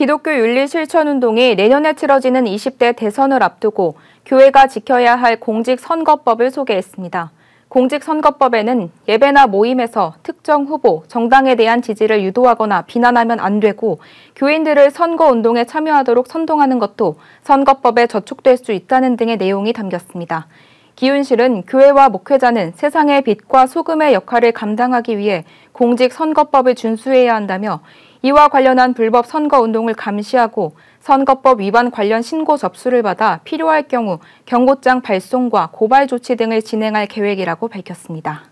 기독교 윤리 실천 운동이 내년에 치러지는 20대 대선을 앞두고 교회가 지켜야 할 공직선거법을 소개했습니다. 공직선거법에는 예배나 모임에서 특정 후보, 정당에 대한 지지를 유도하거나 비난하면 안 되고 교인들을 선거운동에 참여하도록 선동하는 것도 선거법에 저촉될 수 있다는 등의 내용이 담겼습니다. 기윤실은 교회와 목회자는 세상의 빛과 소금의 역할을 감당하기 위해 공직선거법을 준수해야 한다며 이와 관련한 불법 선거운동을 감시하고 선거법 위반 관련 신고 접수를 받아 필요할 경우 경고장 발송과 고발 조치 등을 진행할 계획이라고 밝혔습니다.